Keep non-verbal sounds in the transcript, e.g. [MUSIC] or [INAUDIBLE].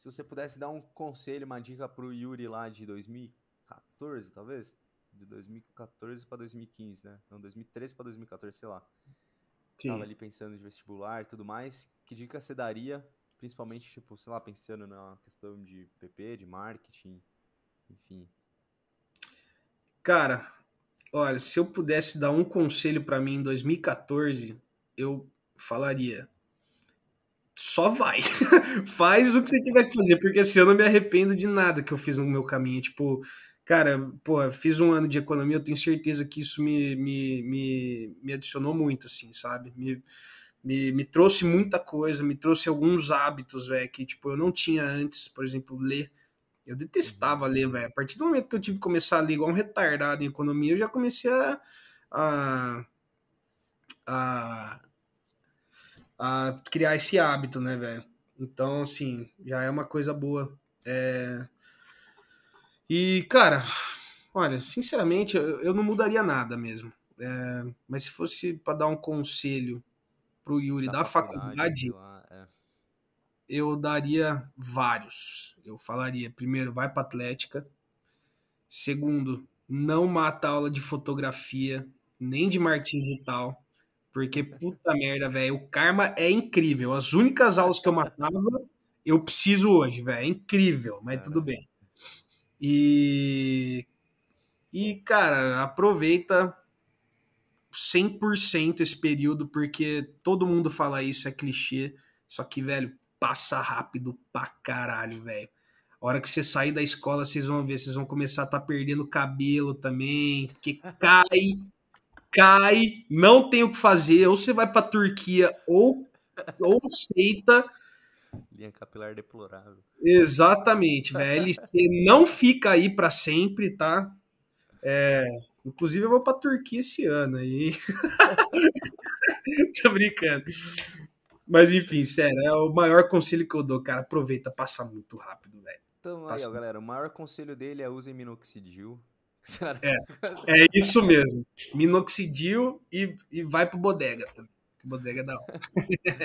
Se você pudesse dar um conselho, uma dica pro Yuri lá de 2014, talvez? De 2014 para 2015, né? Não, 2013 para 2014, sei lá. Sim. Tava ali pensando de vestibular e tudo mais. Que dica você daria, principalmente, tipo, sei lá, pensando na questão de PP, de marketing, enfim? Cara, olha, se eu pudesse dar um conselho para mim em 2014, eu falaria: só vai. [LAUGHS] Faz o que você tiver que fazer, porque assim eu não me arrependo de nada que eu fiz no meu caminho. Tipo, cara, pô, fiz um ano de economia, eu tenho certeza que isso me, me, me, me adicionou muito, assim, sabe? Me, me, me trouxe muita coisa, me trouxe alguns hábitos, velho, que, tipo, eu não tinha antes, por exemplo, ler. Eu detestava ler, velho. A partir do momento que eu tive que começar a ler igual um retardado em economia, eu já comecei a, a, a a criar esse hábito, né, velho? Então, assim, já é uma coisa boa. É... E, cara, olha, sinceramente, eu não mudaria nada mesmo. É... Mas se fosse para dar um conselho pro Yuri da, da faculdade, faculdade é. eu daria vários. Eu falaria, primeiro, vai pra Atlética. Segundo, não mata aula de fotografia, nem de marketing tal. Porque, puta merda, velho, o karma é incrível. As únicas aulas que eu matava, eu preciso hoje, velho. É incrível, mas Caramba. tudo bem. E. E, cara, aproveita 100% esse período, porque todo mundo fala isso, é clichê. Só que, velho, passa rápido pra caralho, velho. A hora que você sair da escola, vocês vão ver, vocês vão começar a estar tá perdendo cabelo também, que [LAUGHS] cai cai, não tem o que fazer, ou você vai pra Turquia ou, ou aceita. Linha capilar deplorável. Exatamente, velho. LC não fica aí para sempre, tá? É, inclusive, eu vou pra Turquia esse ano aí. [LAUGHS] Tô brincando. Mas enfim, sério, é o maior conselho que eu dou, cara. Aproveita, passa muito rápido, velho. Então, aí, ó, galera, o maior conselho dele é usem minoxidil. É, [LAUGHS] é isso mesmo. Minoxidil e, e vai pro bodega também. Bodega é da hora. [LAUGHS]